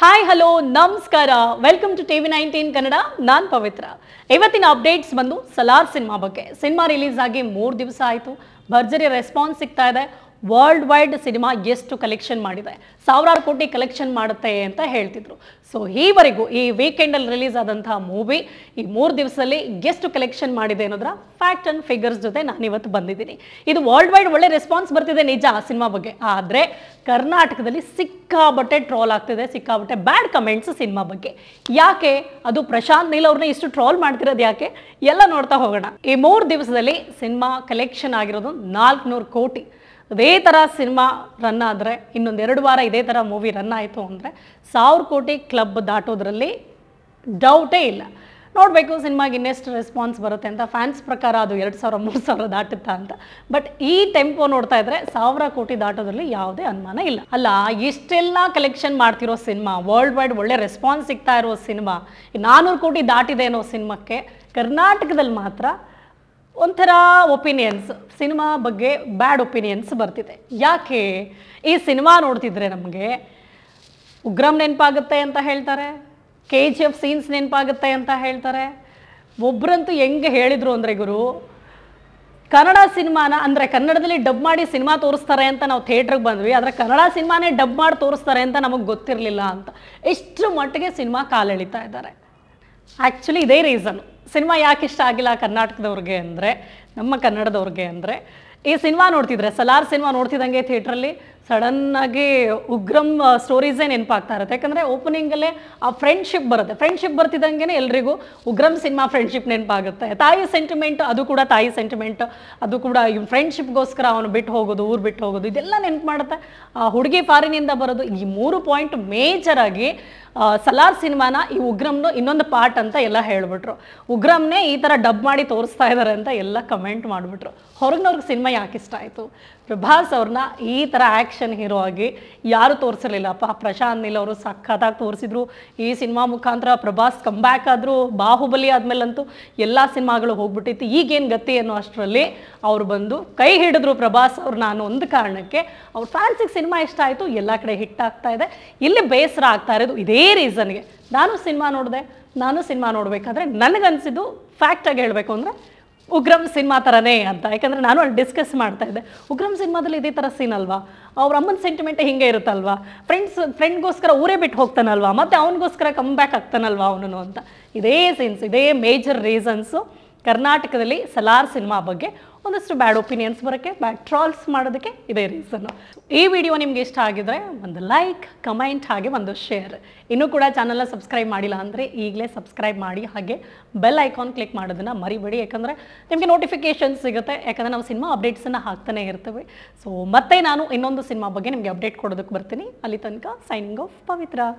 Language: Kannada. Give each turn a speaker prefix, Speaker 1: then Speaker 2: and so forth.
Speaker 1: ಹಾಯ್ ಹಲೋ ನಮಸ್ಕಾರ welcome to TV nineteen Kannada ನಾನ್ ಪವಿತ್ರ ಇವತ್ತಿನ ಅಪ್ಡೇಟ್ಸ್ ಬಂದು ಸಲಾರ್ ಸಿನಿಮಾ ಬಗ್ಗೆ ಸಿನಿಮಾ ರಿಲೀಸ್ ಆಗಿ ಮೂರು ದಿವಸ ಆಯಿತು ಭರ್ಜರಿ ರೆಸ್ಪಾನ್ಸ್ ಸಿಗ್ತಾ ಇದೆ ವರ್ಲ್ಡ್ ವೈಡ್ ಸಿನಿಮಾ ಎಷ್ಟು ಕಲೆಕ್ಷನ್ ಮಾಡಿದೆ ಸಾವಿರಾರು ಕೋಟಿ ಕಲೆಕ್ಷನ್ ಮಾಡುತ್ತೆ ಅಂತ ಹೇಳ್ತಿದ್ರು ಸೊ ಈವರೆಗೂ ಈ ವೀಕೆಂಡಲ್ಲಿ ರಿಲೀಸ್ ಆದಂತಹ ಮೂವಿ ಈ ಮೂರು ದಿವಸದಲ್ಲಿ ಎಷ್ಟು ಕಲೆಕ್ಷನ್ ಮಾಡಿದೆ ಅನ್ನೋದ್ರ ಫ್ಯಾಕ್ಟ್ ಅಂಡ್ ಫಿಗರ್ಸ್ ಜೊತೆ ನಾನು ಇವತ್ತು ಬಂದಿದ್ದೀನಿ ಇದು ವರ್ಲ್ಡ್ ವೈಡ್ ಒಳ್ಳೆ ರೆಸ್ಪಾನ್ಸ್ ಬರ್ತಿದೆ ನಿಜ ಆ ಸಿನಿಮಾ ಬಗ್ಗೆ ಆದರೆ ಕರ್ನಾಟಕದಲ್ಲಿ ಸಿಕ್ಕಾಬಟ್ಟೆ ಟ್ರೋಲ್ ಆಗ್ತಿದೆ ಸಿಕ್ಕಾಬಟ್ಟೆ ಬ್ಯಾಡ್ ಕಮೆಂಟ್ಸ್ ಸಿನಿಮಾ ಬಗ್ಗೆ ಯಾಕೆ ಅದು ಪ್ರಶಾಂತ್ ನೀಲ್ ಅವ್ರನ್ನ ಇಷ್ಟು ಟ್ರೋಲ್ ಮಾಡ್ತಿರೋದು ಯಾಕೆ ಎಲ್ಲ ನೋಡ್ತಾ ಹೋಗೋಣ ಈ ಮೂರು ದಿವಸದಲ್ಲಿ ಸಿನಿಮಾ ಕಲೆಕ್ಷನ್ ಆಗಿರೋದು ನಾಲ್ಕುನೂರು ಕೋಟಿ ಅದೇ ಥರ ಸಿನಿಮಾ ರನ್ ಆದರೆ ಇನ್ನೊಂದು ಎರಡು ವಾರ ಇದೇ ಥರ ಮೂವಿ ರನ್ ಆಯಿತು ಅಂದರೆ ಸಾವಿರ ಕೋಟಿ ಕ್ಲಬ್ ದಾಟೋದ್ರಲ್ಲಿ ಡೌಟೇ ಇಲ್ಲ ನೋಡಬೇಕು ಸಿನಿಮಾಗೆ ಇನ್ನೆಷ್ಟು ರೆಸ್ಪಾನ್ಸ್ ಬರುತ್ತೆ ಅಂತ ಫ್ಯಾನ್ಸ್ ಪ್ರಕಾರ ಅದು ಎರಡು ಸಾವಿರ ಮೂರು ಸಾವಿರ ದಾಟುತ್ತಾ ಅಂತ ಬಟ್ ಈ ಟೆಂಪೋ ನೋಡ್ತಾ ಇದ್ರೆ ಸಾವಿರ ಕೋಟಿ ದಾಟೋದ್ರಲ್ಲಿ ಯಾವುದೇ ಅನುಮಾನ ಇಲ್ಲ ಅಲ್ಲ ಇಷ್ಟೆಲ್ಲ ಕಲೆಕ್ಷನ್ ಮಾಡ್ತಿರೋ ಸಿನಿಮಾ ವರ್ಲ್ಡ್ ವೈಡ್ ಒಳ್ಳೆ ರೆಸ್ಪಾನ್ಸ್ ಸಿಗ್ತಾ ಇರೋ ಸಿನಿಮಾ ನಾನ್ನೂರು ಕೋಟಿ ದಾಟಿದೆ ಅನ್ನೋ ಸಿನಿಮಾಕ್ಕೆ ಕರ್ನಾಟಕದಲ್ಲಿ ಮಾತ್ರ ಒಂಥರ ಒಪಿನಿಯನ್ಸ್ ಸಿನಿಮಾ ಬಗ್ಗೆ ಬ್ಯಾಡ್ ಒಪಿನಿಯನ್ಸ್ ಬರ್ತಿದೆ ಯಾಕೆ ಈ ಸಿನಿಮಾ ನೋಡ್ತಿದ್ರೆ ನಮಗೆ ಉಗ್ರಂ ನೆನಪಾಗುತ್ತೆ ಅಂತ ಹೇಳ್ತಾರೆ ಕೆ ಜಿ ಎಫ್ ಸೀನ್ಸ್ ನೆನಪಾಗುತ್ತೆ ಅಂತ ಹೇಳ್ತಾರೆ ಒಬ್ಬರಂತೂ ಹೆಂಗೆ ಹೇಳಿದರು ಅಂದರೆ ಗುರು ಕನ್ನಡ ಸಿನಿಮಾನ ಅಂದರೆ ಕನ್ನಡದಲ್ಲಿ ಡಬ್ ಮಾಡಿ ಸಿನಿಮಾ ತೋರಿಸ್ತಾರೆ ಅಂತ ನಾವು ಥಿಯೇಟ್ರಿಗೆ ಬಂದ್ವಿ ಆದರೆ ಕನ್ನಡ ಸಿನಿಮಾನೇ ಡಬ್ ಮಾಡಿ ತೋರಿಸ್ತಾರೆ ಅಂತ ನಮಗೆ ಗೊತ್ತಿರಲಿಲ್ಲ ಅಂತ ಎಷ್ಟು ಮಟ್ಟಿಗೆ ಸಿನಿಮಾ ಕಾಲೆಳಿತಾ ಇದ್ದಾರೆ ಆ್ಯಕ್ಚುಲಿ ಇದೇ ರೀಸನ್ ಸಿನಿಮಾ ಯಾಕೆ ಇಷ್ಟ ಆಗಿಲ್ಲ ಕರ್ನಾಟಕದವ್ರಿಗೆ ಅಂದರೆ ನಮ್ಮ ಕನ್ನಡದವ್ರಿಗೆ ಅಂದರೆ ಈ ಸಿನಿಮಾ ನೋಡ್ತಿದ್ರೆ ಸಲಾರ್ ಸಿನಿಮಾ ನೋಡ್ತಿದ್ದಂಗೆ ಥಿಯೇಟ್ರಲ್ಲಿ ಸಡನ್ನಾಗಿ ಉಗ್ರಂ ಸ್ಟೋರೀಸೇ ನೆನಪಾಗ್ತಾ ಇರುತ್ತೆ ಯಾಕಂದರೆ ಓಪನಿಂಗಲ್ಲೇ ಆ ಫ್ರೆಂಡ್ಶಿಪ್ ಬರುತ್ತೆ ಫ್ರೆಂಡ್ಶಿಪ್ ಬರ್ತಿದ್ದಂಗೆ ಎಲ್ರಿಗೂ ಉಗ್ರಂ ಸಿನಿಮಾ ಫ್ರೆಂಡ್ಶಿಪ್ ನೆನಪಾಗುತ್ತೆ ತಾಯಿ ಸೆಂಟಿಮೆಂಟ್ ಅದು ಕೂಡ ತಾಯಿ ಸೆಂಟಿಮೆಂಟ್ ಅದು ಕೂಡ ಇವ್ ಫ್ರೆಂಡ್ಶಿಪ್ಗೋಸ್ಕರ ಅವನು ಬಿಟ್ಟು ಹೋಗೋದು ಊರು ಬಿಟ್ಟು ಹೋಗೋದು ಇದೆಲ್ಲ ನೆನಪು ಮಾಡುತ್ತೆ ಹುಡುಗಿ ಫಾರಿನಿಂದ ಬರೋದು ಈ ಮೂರು ಪಾಯಿಂಟ್ ಮೇಜರ್ ಆಗಿ ಸಲಾರ್ ಸಿನಿಮಾನ ಈ ಉಗ್ರಂನು ಇನ್ನೊಂದು ಪಾರ್ಟ್ ಅಂತ ಎಲ್ಲ ಹೇಳ್ಬಿಟ್ರು ಉಗ್ರಂನೇ ಈ ಥರ ಡಬ್ ಮಾಡಿ ತೋರಿಸ್ತಾ ಇದ್ದಾರೆ ಅಂತ ಎಲ್ಲ ಕಮೆಂಟ್ ಮಾಡ್ಬಿಟ್ರು ಹೊರಗಿನವ್ರಿಗೆ ಸಿನಿಮಾ ಯಾಕೆ ಇಷ್ಟ ಆಯಿತು ಪ್ರಭಾಸ್ ಅವ್ರನ್ನ ಈ ಥರ ಆಕ್ಟ್ ಆ್ಯಕ್ಷನ್ ಹೀರೋ ಆಗಿ ಯಾರು ತೋರಿಸಿರಲಿಲ್ಲ ಅಪ್ಪ ಪ್ರಶಾಂತ್ ನೀಲ್ ಅವರು ಸಖತ್ತಾಗಿ ತೋರಿಸಿದ್ರು ಈ ಸಿನಿಮಾ ಮುಖಾಂತರ ಪ್ರಭಾಸ್ ಕಂಬ್ಯಾಕ್ ಆದರೂ ಬಾಹುಬಲಿ ಆದಮೇಲಂತೂ ಎಲ್ಲ ಸಿನಿಮಾಗಳು ಹೋಗ್ಬಿಟ್ಟಿತ್ತು ಈಗೇನು ಗತಿ ಅನ್ನೋ ಅಷ್ಟರಲ್ಲಿ ಅವ್ರು ಬಂದು ಕೈ ಹಿಡಿದ್ರು ಪ್ರಭಾಸ್ ಅವ್ರು ನಾನು ಒಂದು ಕಾರಣಕ್ಕೆ ಅವ್ರ ಫ್ಯಾನ್ಸಿಗೆ ಸಿನಿಮಾ ಇಷ್ಟ ಆಯಿತು ಎಲ್ಲ ಕಡೆ ಹಿಟ್ ಆಗ್ತಾ ಇದೆ ಇಲ್ಲಿ ಬೇಸರ ಆಗ್ತಾ ಇರೋದು ಇದೇ ರೀಸನ್ಗೆ ನಾನು ಸಿನಿಮಾ ನೋಡಿದೆ ನಾನು ಸಿನಿಮಾ ನೋಡಬೇಕಾದ್ರೆ ನನಗನ್ಸಿದ್ದು ಫ್ಯಾಕ್ಟಾಗಿ ಹೇಳಬೇಕು ಅಂದರೆ ಉಗ್ರಂ ಸಿನಿಮಾ ಥರನೇ ಅಂತ ಯಾಕಂದರೆ ನಾನು ಅಲ್ಲಿ ಡಿಸ್ಕಸ್ ಮಾಡ್ತಾ ಇದ್ದೆ ಉಗ್ರಂ ಸಿನಿಮಾದಲ್ಲಿ ಇದೇ ಥರ ಸೀನ್ ಅಲ್ವಾ ಅವ್ರ ಅಮ್ಮನ ಸೆಂಟಿಮೆಂಟ್ ಹಿಂಗೆ ಇರುತ್ತಲ್ವಾ ಫ್ರೆಂಡ್ಸ್ ಫ್ರೆಂಡ್ಗೋಸ್ಕರ ಊರೇ ಬಿಟ್ಟು ಹೋಗ್ತಾನಲ್ವಾ ಮತ್ತು ಅವನಿಗೋಸ್ಕರ ಕಮ್ ಬ್ಯಾಕ್ ಆಗ್ತಾನಲ್ವಾ ಅವನು ಅಂತ ಇದೇ ಸೀನ್ಸ್ ಇದೇ ಮೇಜರ್ ರೀಸನ್ಸು ಕರ್ನಾಟಕದಲ್ಲಿ ಸಲಾರ್ ಸಿನಿಮಾ ಬಗ್ಗೆ ಒಂದಷ್ಟು ಬ್ಯಾಡ್ ಒಪಿನಿಯನ್ಸ್ ಬರೋಕ್ಕೆ ಬ್ಯಾಡ್ ಟ್ರಾಲ್ಸ್ ಮಾಡೋದಕ್ಕೆ ಇದೇ ರೀಸನ್ನು ಈ ವಿಡಿಯೋ ನಿಮಗೆ ಇಷ್ಟ ಆಗಿದ್ರೆ ಒಂದು ಲೈಕ್ ಕಮೆಂಟ್ ಹಾಗೆ ಒಂದು ಶೇರ್ ಇನ್ನೂ ಕೂಡ ಚಾನಲ್ನ ಸಬ್ಸ್ಕ್ರೈಬ್ ಮಾಡಿಲ್ಲ ಅಂದರೆ ಈಗಲೇ ಸಬ್ಸ್ಕ್ರೈಬ್ ಮಾಡಿ ಹಾಗೆ ಬೆಲ್ ಐಕಾನ್ ಕ್ಲಿಕ್ ಮಾಡೋದನ್ನು ಮರಿಬೇಡಿ ಯಾಕಂದರೆ ನಿಮಗೆ ನೋಟಿಫಿಕೇಷನ್ ಸಿಗುತ್ತೆ ಯಾಕಂದರೆ ನಾವು ಸಿನಿಮಾ ಅಪ್ಡೇಟ್ಸನ್ನು ಹಾಕ್ತಾನೆ ಇರ್ತೀವಿ ಸೊ ಮತ್ತೆ ನಾನು ಇನ್ನೊಂದು ಸಿನಿಮಾ ಬಗ್ಗೆ ನಿಮಗೆ ಅಪ್ಡೇಟ್ ಕೊಡೋದಕ್ಕೆ ಬರ್ತೀನಿ ಅಲ್ಲಿ ತನಕ ಸೈನಿಂಗ್ ಆಫ್ ಪವಿತ್ರ